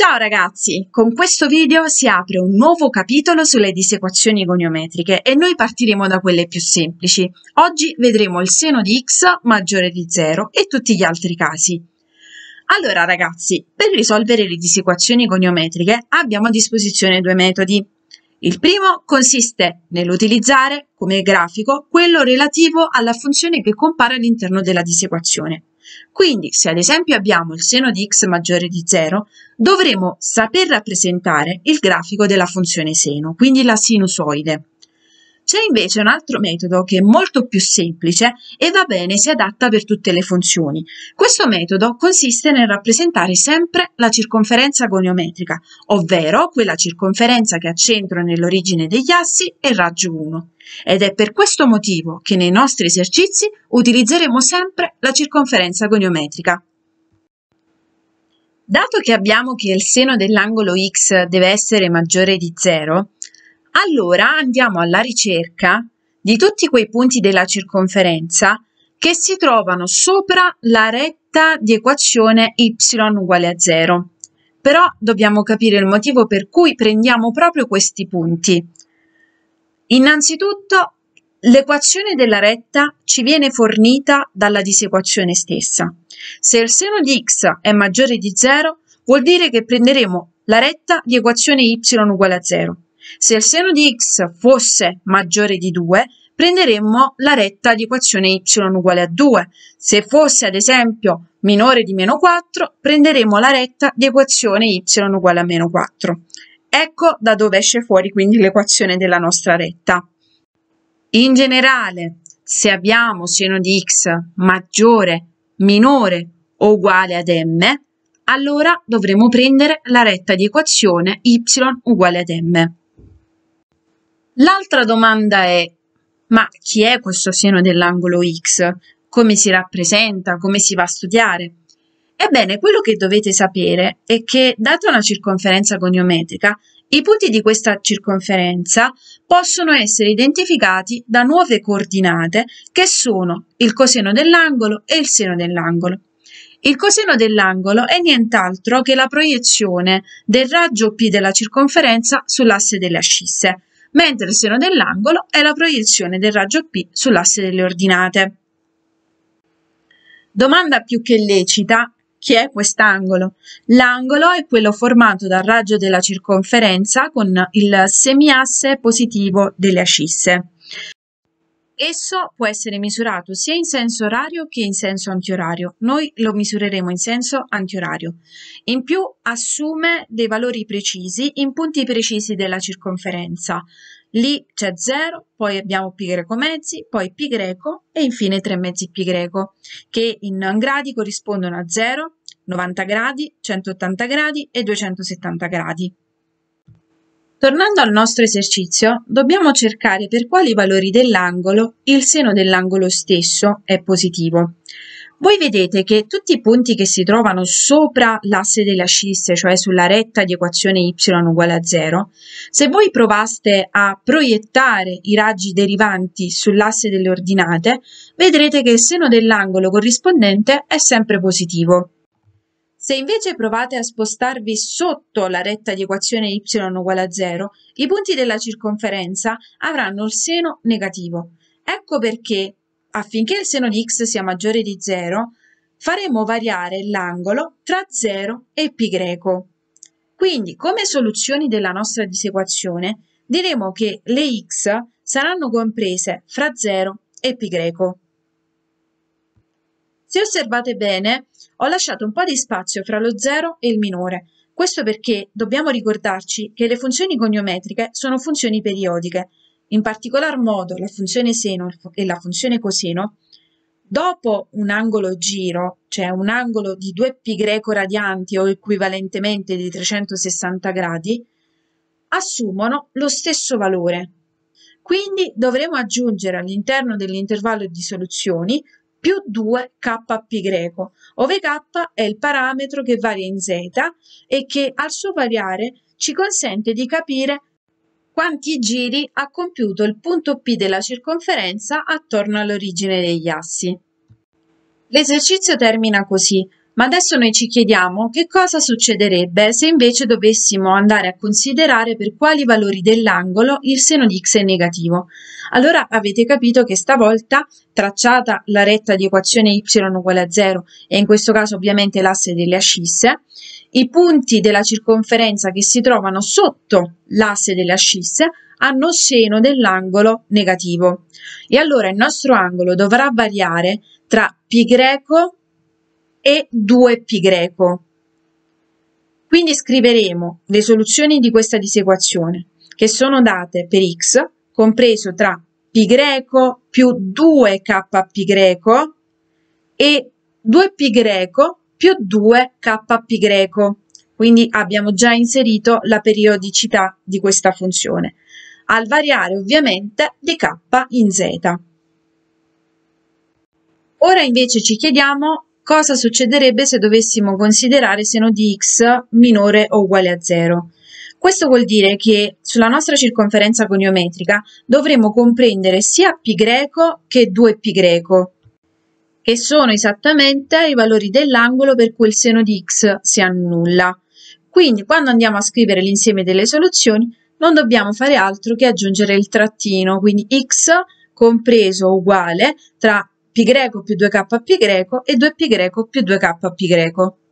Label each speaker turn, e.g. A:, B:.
A: Ciao ragazzi, con questo video si apre un nuovo capitolo sulle disequazioni goniometriche e noi partiremo da quelle più semplici. Oggi vedremo il seno di x maggiore di 0 e tutti gli altri casi. Allora ragazzi, per risolvere le disequazioni goniometriche abbiamo a disposizione due metodi. Il primo consiste nell'utilizzare come grafico quello relativo alla funzione che compare all'interno della disequazione. Quindi, se ad esempio abbiamo il seno di x maggiore di 0, dovremo saper rappresentare il grafico della funzione seno, quindi la sinusoide. C'è invece un altro metodo che è molto più semplice e va bene, si adatta per tutte le funzioni. Questo metodo consiste nel rappresentare sempre la circonferenza goniometrica, ovvero quella circonferenza che ha centro nell'origine degli assi e raggio 1. Ed è per questo motivo che nei nostri esercizi utilizzeremo sempre la circonferenza goniometrica. Dato che abbiamo che il seno dell'angolo x deve essere maggiore di 0, allora andiamo alla ricerca di tutti quei punti della circonferenza che si trovano sopra la retta di equazione y uguale a 0. Però dobbiamo capire il motivo per cui prendiamo proprio questi punti. Innanzitutto, l'equazione della retta ci viene fornita dalla disequazione stessa. Se il seno di x è maggiore di 0, vuol dire che prenderemo la retta di equazione y uguale a 0. Se il seno di x fosse maggiore di 2, prenderemmo la retta di equazione y uguale a 2. Se fosse ad esempio minore di meno 4, prenderemmo la retta di equazione y uguale a meno 4. Ecco da dove esce fuori quindi l'equazione della nostra retta. In generale, se abbiamo seno di x maggiore, minore o uguale ad m, allora dovremo prendere la retta di equazione y uguale ad m. L'altra domanda è, ma chi è questo seno dell'angolo X? Come si rappresenta? Come si va a studiare? Ebbene, quello che dovete sapere è che, data una circonferenza goniometrica, i punti di questa circonferenza possono essere identificati da nuove coordinate che sono il coseno dell'angolo e il seno dell'angolo. Il coseno dell'angolo è nient'altro che la proiezione del raggio P della circonferenza sull'asse delle ascisse, mentre il seno dell'angolo è la proiezione del raggio P sull'asse delle ordinate. Domanda più che lecita, chi è quest'angolo? L'angolo è quello formato dal raggio della circonferenza con il semiasse positivo delle ascisse. Esso può essere misurato sia in senso orario che in senso antiorario. Noi lo misureremo in senso antiorario. In più assume dei valori precisi in punti precisi della circonferenza. Lì c'è 0, poi abbiamo π greco mezzi, poi π greco e infine 3 mezzi π greco, che in gradi corrispondono a 0, 90 gradi, 180 gradi e 270 gradi. Tornando al nostro esercizio, dobbiamo cercare per quali valori dell'angolo il seno dell'angolo stesso è positivo. Voi vedete che tutti i punti che si trovano sopra l'asse delle ascisse, cioè sulla retta di equazione y uguale a 0, se voi provaste a proiettare i raggi derivanti sull'asse delle ordinate, vedrete che il seno dell'angolo corrispondente è sempre positivo. Se invece provate a spostarvi sotto la retta di equazione y uguale a 0, i punti della circonferenza avranno il seno negativo. Ecco perché, affinché il seno di x sia maggiore di 0, faremo variare l'angolo tra 0 e π. Quindi, come soluzioni della nostra disequazione, diremo che le x saranno comprese fra 0 e π. Se osservate bene, ho lasciato un po' di spazio fra lo 0 e il minore. Questo perché dobbiamo ricordarci che le funzioni goniometriche sono funzioni periodiche. In particolar modo la funzione seno e la funzione coseno, dopo un angolo giro, cioè un angolo di 2π radianti o equivalentemente di 360 gradi, assumono lo stesso valore. Quindi dovremo aggiungere all'interno dell'intervallo di soluzioni più 2 kπ, ove k è il parametro che varia in z e che al suo variare ci consente di capire quanti giri ha compiuto il punto P della circonferenza attorno all'origine degli assi. L'esercizio termina così. Ma adesso noi ci chiediamo che cosa succederebbe se invece dovessimo andare a considerare per quali valori dell'angolo il seno di x è negativo. Allora avete capito che stavolta tracciata la retta di equazione y uguale a 0 e in questo caso ovviamente l'asse delle ascisse, i punti della circonferenza che si trovano sotto l'asse delle ascisse hanno seno dell'angolo negativo. E allora il nostro angolo dovrà variare tra π e 2π greco. Quindi scriveremo le soluzioni di questa disequazione, che sono date per x, compreso tra π greco più 2kπ greco e 2π greco più 2kπ greco. Quindi abbiamo già inserito la periodicità di questa funzione, al variare ovviamente di k in z. Ora invece ci chiediamo Cosa succederebbe se dovessimo considerare seno di x minore o uguale a 0? Questo vuol dire che sulla nostra circonferenza coniometrica dovremo comprendere sia π greco che 2π greco, che sono esattamente i valori dell'angolo per cui il seno di x si annulla. Quindi quando andiamo a scrivere l'insieme delle soluzioni non dobbiamo fare altro che aggiungere il trattino, quindi x compreso uguale tra π più 2k π e 2π più 2k π.